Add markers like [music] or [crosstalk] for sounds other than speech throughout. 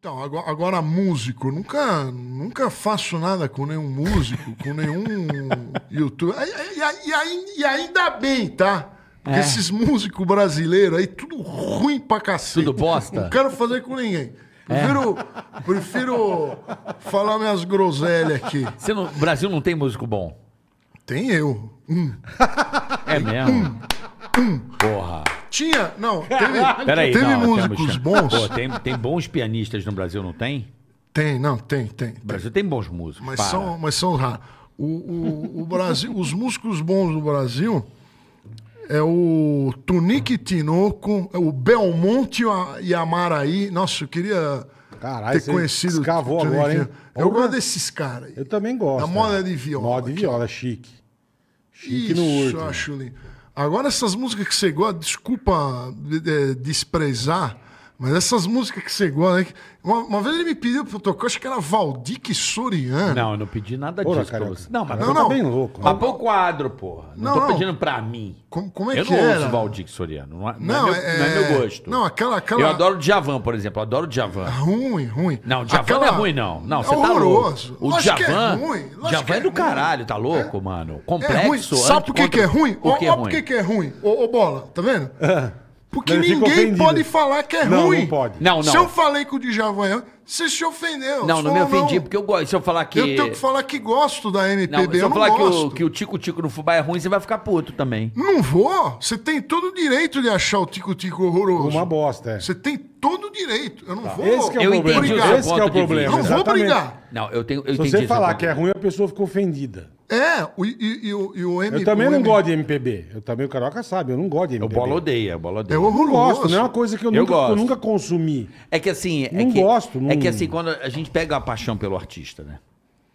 Então, agora, agora músico, nunca, nunca faço nada com nenhum músico, [laughs] com nenhum youtuber. E, e, e, ainda bem, tá? Porque é. esses músicos brasileiros aí, tudo ruim pra cacete. Tudo bosta. Não quero fazer com ninguém. Prefiro, é. prefiro falar minhas groselhas aqui. Você Brasil não tem músico bom? Tem eu. Hum. É mesmo? Um. Hum. Porra. Tinha, não, teve, [laughs] Peraí, teve não, músicos bons. Pô, tem, tem bons pianistas no Brasil, não tem? Tem, não, tem, tem. O Brasil tem bons músicos. Mas são, mas são raros. O, o, o Brasil, os músicos bons do Brasil é o Tunique Tinoco, é o Belmonte e a- Maraí. Nossa, eu queria ter conhecido. o escavou Tunique agora, hein? Eu gosto desses caras aí. Eu também gosto. A moda né? de viola. Moda de viola, chique. Chique Isso, no eu acho lindo. Agora, essas músicas que você gosta, desculpa é, desprezar, mas essas músicas que você gosta. Né? Uma, uma, vez ele me pediu pro tocar, acho que era Valdir Soriano. Não, eu não pedi nada porra, disso. Cara, não, mas não, não. Tá bem louco. Mas o quadro, porra. Não, não tô pedindo pra mim. Como, como é eu que era? Eu não ouço Valdir Soriano. Não, não, é meu, é... não, é, é meu, gosto. Não, aquela, aquela. Eu adoro Djavan, por exemplo. Eu adoro Djavan. Ah, ruim, ruim. Não, Djavan aquela... não é ruim, não. Não, é você é tá louco. O Lógico é Djavan. É ruim. Djavan é do caralho, tá louco, mano? Complexo. Sabe por que é ruim? Sabe por que é ruim? Ó, por que é ruim? Ô, bola, tá vendo? Porque ninguém pode falar que é não, ruim. Não, pode. Não, não. Se eu falei que o Djavan é você se ofendeu. Não, não me ofendi, não. porque eu gosto. Se eu falar que. Eu tenho que falar que gosto da MPB, não, se eu, eu falar que o, que o, Tico Tico no Fubá é ruim, você vai ficar puto também. Não vou. Você tem todo o direito de achar o Tico Tico horroroso. Uma bosta, é. Você tem todo direito. Eu não tá. vou Esse é o eu Entendi é o problema. Eu não vou brigar. Não, eu tenho. Eu Se você falar que é ruim, a pessoa fica ofendida. É, o, e, e, o, e o MPB. Eu também não MPB. gosto de MPB. Eu também, o Caroca sabe, eu não gosto de MPB. O Bola odeia, o Bola odeia. Eu, eu não gosto, não é uma coisa que eu, eu nunca, eu nunca consumi. É que assim. É não é que, gosto. Não... É que assim, quando a gente pega a paixão pelo artista, né?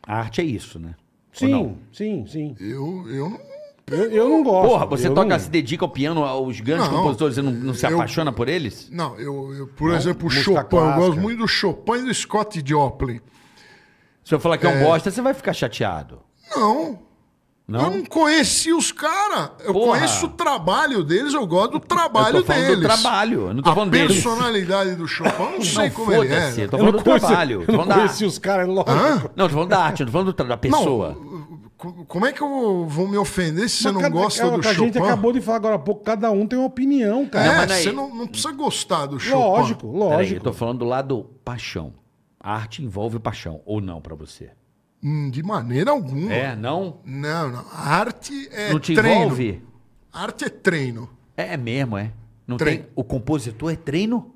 A arte é isso, né? Sim, sim, sim. Eu, eu não eu, eu não gosto. Porra, você toca, não... se dedica ao piano, aos grandes não, compositores, você não, não se apaixona eu, por eles? Não, eu, por exemplo, Chopin. Clássica. Eu gosto muito do Chopin e do Scott Joplin. Se eu falar que é um é. bosta, você vai ficar chateado. Não. Não? Eu não conheci os caras. Eu Porra. conheço o trabalho deles, eu gosto do trabalho eu tô deles. Do trabalho, eu não tô a falando deles. A personalidade do Chopin, eu não sei não, como ele é. Eu tô falando eu do conheci, trabalho. Eu não conheci da... os caras, é lógico. Hã? Não, tô falando da arte, eu tô falando da pessoa. Não, como é que eu vou me ofender se você não gosta cara, é do Chopin? A gente acabou de falar agora há pouco, cada um tem uma opinião, cara. É, não, é você não, não, precisa gostar do Chopin. Lógico, lógico. Peraí, eu tô falando do lado paixão. A arte envolve paixão, ou não, para você? Hum, de maneira alguma. É, não? Não, não. A arte é não te treino. Envolve? arte é treino. É, é mesmo, é. Não tem... O compositor é treino?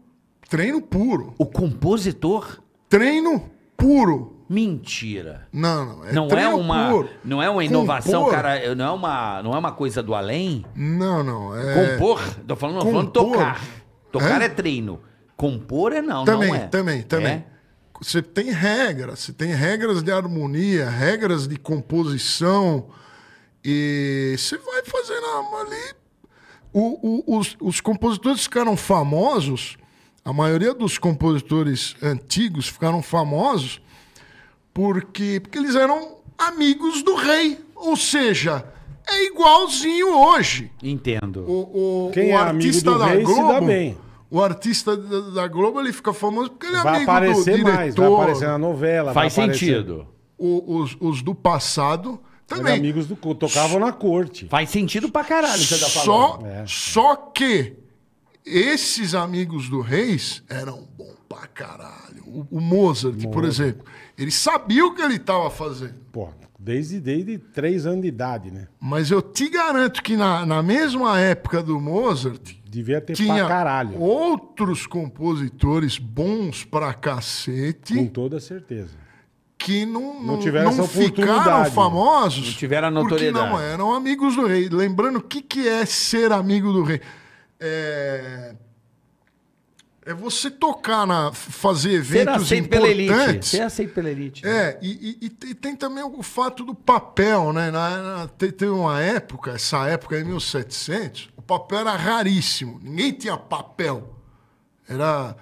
Treino puro. O compositor? Treino puro. Mentira. Não, não. É não é uma, não é uma inovação, compor. cara. É, não é uma, não é uma coisa do além. Não, não. É... Compor. Tô falando, não, falando tocar. Tocar é? é? treino. Compor é não. Também, não é. também, também. É? Você tem regras. Você tem regras de harmonia, regras de composição. E você vai fazendo ali. O, o, os, os compositores ficaram famosos. A maioria dos compositores antigos ficaram famosos porque, porque eles eram amigos do rei. Ou seja, é igualzinho hoje. Entendo. O, o, Quem o é artista amigo do da rei Globo, se dá bem. O artista da Globo ele fica famoso porque ele é vai amigo aparecer do diretor. Mais, vai aparecer na novela. Faz sentido. O, os, os do passado também. amigos do, tocavam na corte. Faz sentido pra caralho. Você tá falando. Só, é. só que esses amigos do Reis eram bom pra caralho. O, o Mozart, Mozart, por exemplo, ele sabia o que ele estava fazendo. Pô, desde, desde três anos de idade, né? Mas eu te garanto que na, na mesma época do Mozart. Devia ter tinha pra caralho. Outros compositores bons pra cacete. Com toda certeza. Que não, não, tiveram não ficaram né? famosos. Não tiveram notoriedade. Porque não eram amigos do rei. Lembrando o que, que é ser amigo do rei é, é você tocar na fazer eventos Ser importantes. Ser aceito pela elite. Né? É, e, e, e, tem também o fato do papel, né? Na, na, teve uma época, essa época em 1700, o papel era raríssimo. Ninguém tinha papel. Era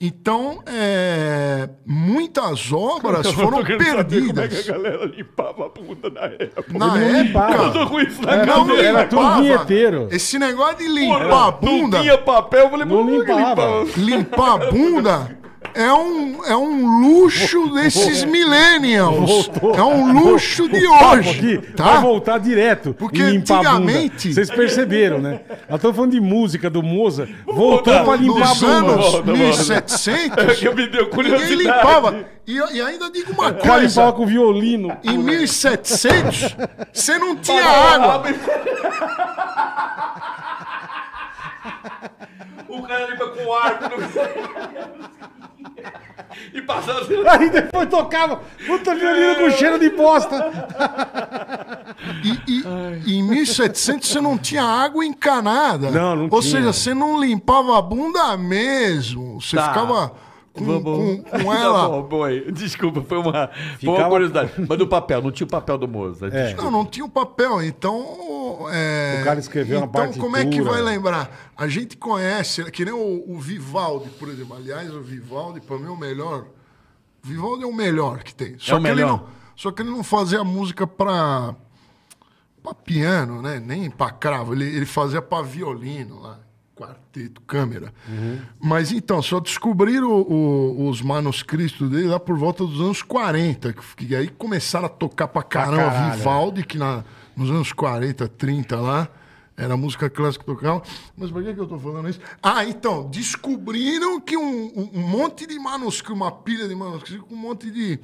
então, é, muitas obras [laughs] foram perdidas. como é que a galera limpava a bunda na época? Na não época, eu tô com isso na é, Era cabeça. tudo- era tudo vinheteiro. Esse negócio de limpar a Não bunda, tinha papel, eu falei, Não é limpava. limpar a bunda, [laughs] é um, é um luxo desses millennials. É um luxo de hoje. Tá? Vai voltar direto. Porque antigamente. Vocês perceberam, né? Nós estamos falando de música do Moza. Voltou para limpar a bunda. anos 1700. É que me deu curiosidade. Ninguém limpava. E, e, ainda digo uma coisa. Para limpar com violino. Em 1700, você não tinha água. [laughs] O cara limpa com arco. No... [laughs] e passava. [laughs] Aí depois tocava puta violino com cheiro de bosta. E, e em 1700 você não tinha água encanada. Não, não Ou tinha. seja, você não limpava a bunda mesmo. Você tá. ficava com, Vamos... com, com [laughs] tá ela. Não, bom, Desculpa, foi uma Ficava... curiosidade. Mas o papel, não tinha o papel do Moza É. Não, não tinha o papel. Então. É... O cara escreveu então, na parte Então, como é que vai lembrar? A gente conhece, que nem o, o Vivaldi, por exemplo. Aliás, o Vivaldi, para mim, é o melhor. O Vivaldi é o melhor que tem. É só é o que melhor. Ele não, só que ele não fazia música para piano, né? Nem para cravo. Ele, ele fazia para violino lá quarteto, câmera. Uhum. Mas então, só descobriram o, o, os manuscritos dele lá por volta dos anos 40, que, que aí começaram a tocar pra caramba pra Vivaldi, que na, nos anos 40, 30 lá. Era música clássica tocava. Mas por que, que eu tô falando isso? Ah, então, descobriram que um, um monte de manuscrito, uma pilha de manuscrito, um monte de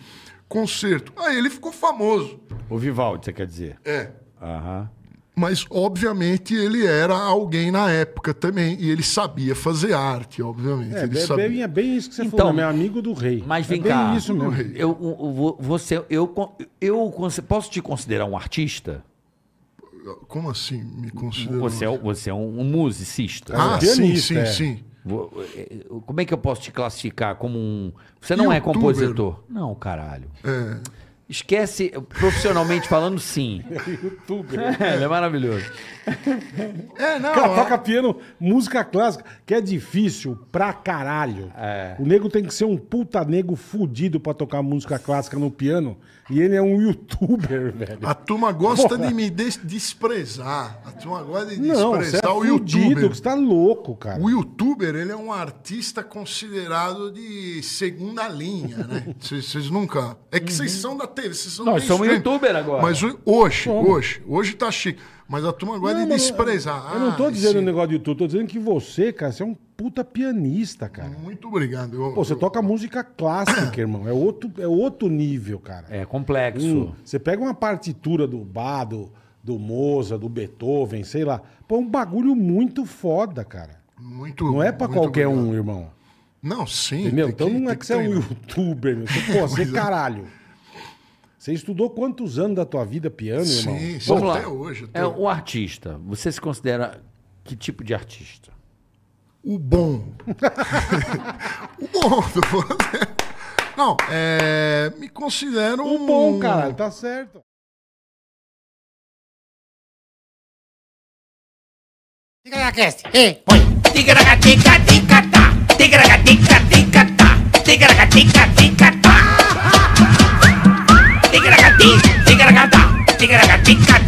concerto. Aí ele ficou famoso. O Vivaldi, você quer dizer? É. Aham. Uhum mas obviamente ele era alguém na época também e ele sabia fazer arte, obviamente. É, ele é, sabia. Bem, é bem isso que você então, falou, né? meu amigo do rei. Mas é vem é bem isso meu rei eu, você, eu, eu posso te considerar um artista? Como assim me considero? Você é, você é um, é um musicista. Ah, é. sim, sim, é. sim. É, como é que eu posso te classificar como um. Você não Youtuber. é compositor? Não, caralho. É. Esquece, profissionalmente falando, sim. [laughs] É youtuber. É, ele é maravilhoso. É, é não. Cara, é. toca piano, música clássica, que é difícil pra caralho. É. O nego tem que ser um puta nego fudido pra tocar música clássica no piano. E ele é um youtuber, [laughs] velho. A turma gosta Porra. de me des desprezar. A turma gosta de não, desprezar é o fudido, youtuber. Você tá louco, cara. O youtuber, ele é um artista considerado de segunda linha, né? [laughs] Vocês nunca. É que vocês uhum. são da vocês não Nós somos youtuber agora. Mas hoje, Como? hoje, hoje tá chique. Mas a turma agora é não, de desprezar. Eu, eu não tô ah, dizendo esse... um negócio de YouTube, tô dizendo que você, cara, você é um puta pianista, cara. Muito obrigado. Eu, Pô, você eu... toca música clássica, [coughs] irmão. É outro, é outro nível, cara. É complexo. Hum, você pega uma partitura do Bach, do, Moza do Beethoven, sei lá. Pô, é um bagulho muito foda, cara. Muito. Não é para qualquer obrigado. um, irmão. Não, sim. Entendeu? Então que, não é que, que você é um youtuber, meu. pô, [laughs] você é- caralho. Você estudou quantos anos da tua vida piano, Sim, irmão? Sim, Vamos lá. até hoje. Até... É, o artista, você se considera que tipo de artista? O bom. [laughs] o bom. Não, é... me considero o bom, cara. Tá certo. Tigaracast, ei, põe. tica ticatá. Tigaragatica, tica Tigaragatica, tá. ticatá. pica